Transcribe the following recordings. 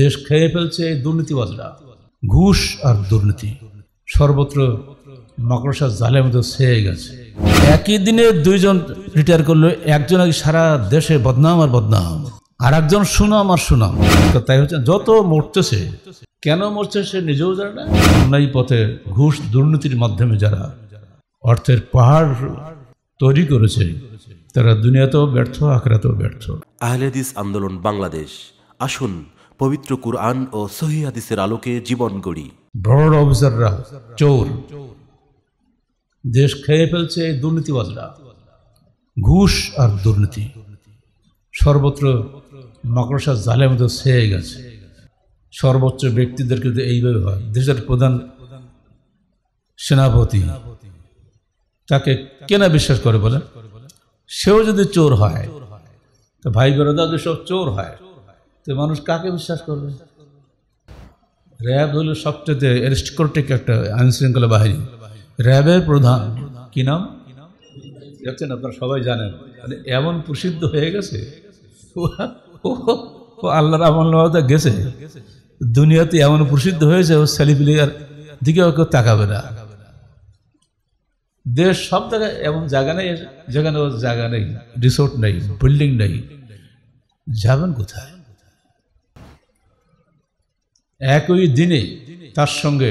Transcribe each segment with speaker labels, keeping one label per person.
Speaker 1: দেশ খেয়ে ফেলছে এই দুর্নীতিবাজরা ঘুষ আর দুর্নীতি সর্বত্র মাকড়সা জালের মতো ছেয়ে গেছে একই দিনে দুইজন রিটায়ার করলো একজন সারা দেশে বদনাম আর বদনাম আর একজন সুনাম আর সুনাম তাই হচ্ছে যত মরতেছে কেন মরছে সে নিজেও জানে না অন্যায় পথে ঘুষ দুর্নীতির মাধ্যমে যারা অর্থের পাহাড় তৈরি করেছে তারা দুনিয়াতেও ব্যর্থ আখড়াতেও ব্যর্থ আহলেদিস আন্দোলন বাংলাদেশ আসুন পবিত্র কুরআন ও সহিদের আলোকে জীবন গড়ি ভ্রমণ অফিসাররা চোর দেশ খেয়ে ফেলছে দুর্নীতিবাজরা ঘুষ আর দুর্নীতি সর্বত্র মাকড়সা জালের মতো ছেয়ে গেছে সর্বোচ্চ ব্যক্তিদের কিন্তু এইভাবে হয় দেশের প্রধান সেনাপতি তাকে কেনা বিশ্বাস করে বলে সেও যদি চোর হয় তো ভাই গরদা সব চোর হয় তো মানুষ কাকে বিশ্বাস করবে র্যাব হলো সবচেয়ে অ্যারিস্টোক্রেটিক একটা আইনশৃঙ্খলা বাহিনী র্যাবের প্রধান কি নাম দেখছেন আপনারা সবাই জানেন মানে এমন প্রসিদ্ধ হয়ে গেছে ও আল্লাহর আমলনামাতে গেছে দুনিয়াতে এমন প্রসিদ্ধ হয়েছে ও সেলিব্রিয়ার দিকে কেউ তাকাবে না দেশ সব জায়গায় এমন জায়গা নেই যেখানে ওর জায়গা নেই রিসোর্ট নেই বিল্ডিং নেই যাবেন কোথায় একই দিনে তার সঙ্গে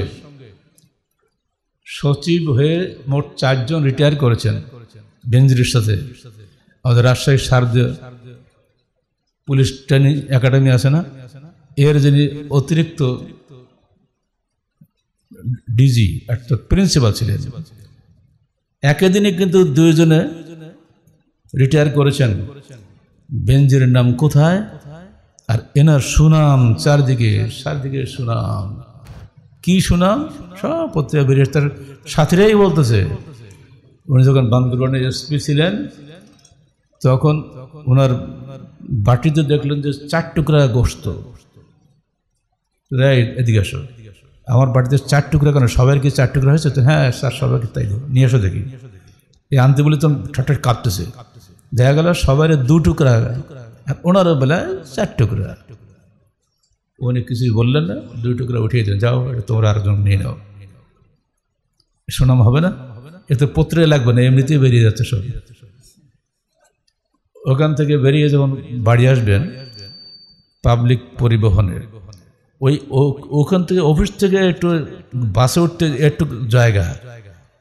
Speaker 1: সচিব হয়ে মোট চারজন রিটায়ার করেছেন বেঞ্জির সাথে আমাদের Rajshahi Sardah police training academy আছে না এর যিনি অতিরিক্ত ডিজি একটা প্রিন্সিপাল ছিলেন একই দিনে কিন্তু দুইজনে রিটায়ার করেছেন বেঞ্জির নাম কোথায় আর এনার সুনাম চারদিকে চারদিকে সুনাম কি সুনাম সব পত্রিকা বেরিয়ে তার সাথীরাই বলতেছে উনি যখন বান্দরবানের এসপি ছিলেন তখন ওনার বাটিতে দেখলেন যে চার টুকরা গোস্ত রাইট এদিকে আসো আমার বাড়িতে চার টুকরা কেন সবাই কি চার টুকরা হয়েছে তো হ্যাঁ স্যার সবাইকে তাই দেবো নিয়ে এসো দেখি এই আনতে বলে তো ঠাট্টা কাঁপতেছে দেখা গেল সবাই দু টুকরা আর ওনারও বেলা চার টুকরা উনি কিছুই বললেন না দুই টুকরা উঠিয়ে দিলেন যাও এটা তোমরা আরেকজন নিয়ে নাও সুনাম হবে না এতে পত্রে লাগবে না এমনিতেই বেরিয়ে যাচ্ছে সব ওখান থেকে বেরিয়ে যখন বাড়ি আসবেন পাবলিক পরিবহনের ওই ওখান থেকে অফিস থেকে একটু বাসে উঠতে একটু জায়গা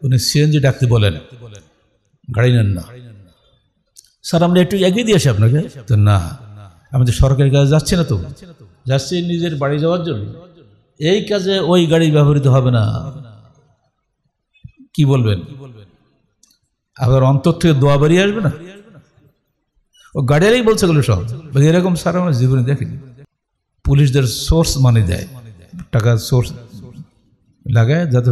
Speaker 1: উনি সিএনজি ডাকতে বলেন গাড়ি নেন না স্যার আমরা একটু এগিয়ে দিয়েছি আপনাকে তো না আমি তো সরকারি কাজে যাচ্ছি না তো যাচ্ছি নিজের বাড়ি যাওয়ার জন্য এই কাজে ওই গাড়ি ব্যবহৃত হবে না কি বলবেন আবার অন্তর থেকে দোয়া বাড়িয়ে আসবে না ও গাড়িয়ারাই বলছে গুলো সব এরকম স্যার আমরা জীবনে দেখিনি পুলিশদের সোর্স মানে দেয় টাকা সোর্স লাগায় যাতে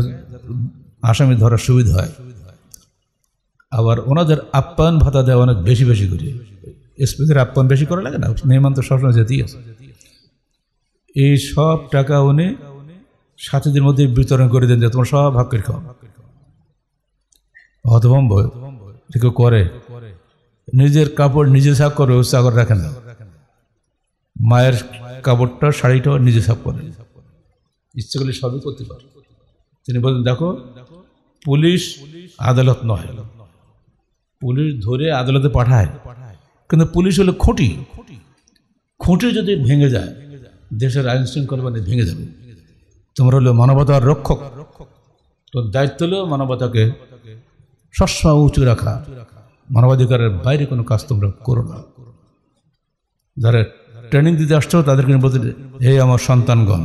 Speaker 1: আসামি ধরার সুবিধা হয় আবার ওনাদের আপ্যায়ন ভাতা দেওয়া অনেক বেশি বেশি করে এসপিদের আপ্যায়ন বেশি করা লাগে না মেহমান তো সবসময় যেতেই আছে এই সব টাকা উনি সাথীদের মধ্যে বিতরণ করে দেন যে তোমার সব ভাগ করে খাও হতভম্ব কেউ করে নিজের কাপড় নিজে সাফ করে ব্যবস্থা করে রাখেন মায়ের কাপড়টা শাড়িটাও নিজে সাফ করে ইচ্ছে করলে সবই করতে পারে তিনি বলেন দেখো পুলিশ আদালত নয় পুলিশ ধরে আদালতে পাঠায় কিন্তু পুলিশ হলো খুঁটি খুঁটি যদি ভেঙে যায় দেশের আইন শৃঙ্খলা মানে ভেঙে যাবে তোমরা হলো মানবতার রক্ষক তো দায়িত্ব হলো মানবতাকে সবসময় উঁচু রাখা মানবাধিকারের বাইরে কোনো কাজ তোমরা করো না যারা ট্রেনিং দিতে আসছো তাদেরকে বলতে এই আমার সন্তানগণ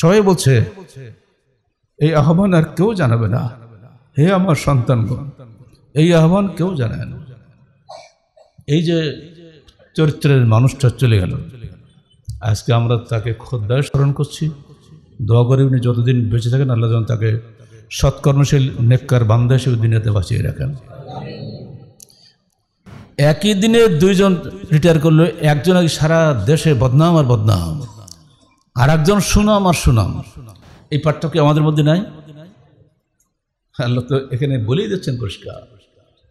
Speaker 1: সবাই বলছে এই আহ্বান আর কেউ জানাবে না হে আমার সন্তানগণ এই আহ্বান কেউ জানে না এই যে চরিত্রের মানুষটা চলে গেল আজকে আমরা তাকে খদ্দায় স্মরণ করছি দোয়া করে উনি যতদিন বেঁচে থাকেন আল্লাহ যেন তাকে সৎকর্মশীল নেককার বান্ধা হিসেবে দুনিয়াতে বাঁচিয়ে রাখেন একই দিনে দুইজন রিটায়ার করলো একজন সারা দেশে বদনাম আর বদনাম আর একজন সুনাম আর সুনাম এই পার্থক্য আমাদের মধ্যে নাই আল্লাহ তো এখানে বলেই দিচ্ছেন পরিষ্কার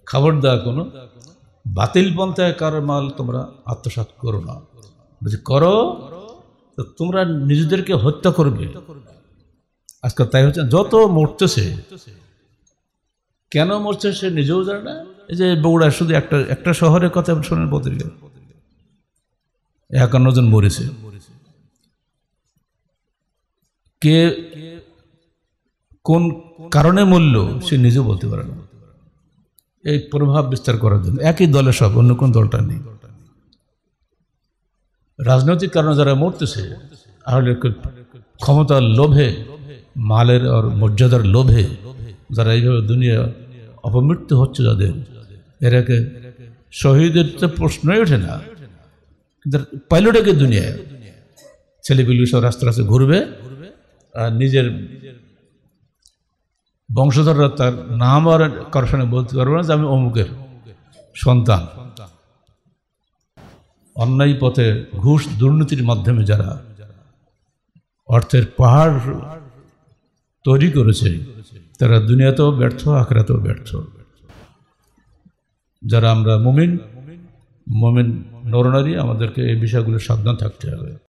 Speaker 1: খাবার দেওয়া কোনো বাতিল পন্থায় কারোর মাল তোমরা আত্মসাত করো না বলছি করো তো তোমরা নিজেদেরকে হত্যা করবে আজকাল তাই হচ্ছে যত মরতেছে কেন মরছে সে নিজেও জানে না এই যে বগুড়ায় শুধু একটা একটা শহরের কথা শোনেন পত্রিকা একান্ন জন মরেছে কে কোন কারণে মূল্য সে নিজে বলতে পারে না এই প্রভাব বিস্তার করার জন্য একই দলে সব অন্য কোন দলটা নেই রাজনৈতিক কারণে যারা মরতেছে তাহলে ক্ষমতার লোভে মালের আর মর্যাদার লোভে যারা এইভাবে দুনিয়া অপমৃত্যু হচ্ছে যাদের এরাকে শহীদের তো প্রশ্নই ওঠে না কিন্তু পাইলটকে দুনিয়ায় ছেলেপিলি সব রাস্তা রাস্তা ঘুরবে আর নিজের বংশধররা তার নাম আর কর্ষণে বলতে পারবে না যে আমি অমুকের সন্তান অন্যায় পথে ঘুষ দুর্নীতির মাধ্যমে যারা অর্থের পাহাড় তৈরি করেছে তারা দুনিয়াতেও ব্যর্থ আখড়াতেও ব্যর্থ যারা আমরা মুমিন মুমিন নরনারী আমাদেরকে এই বিষয়গুলো সাবধান থাকতে হবে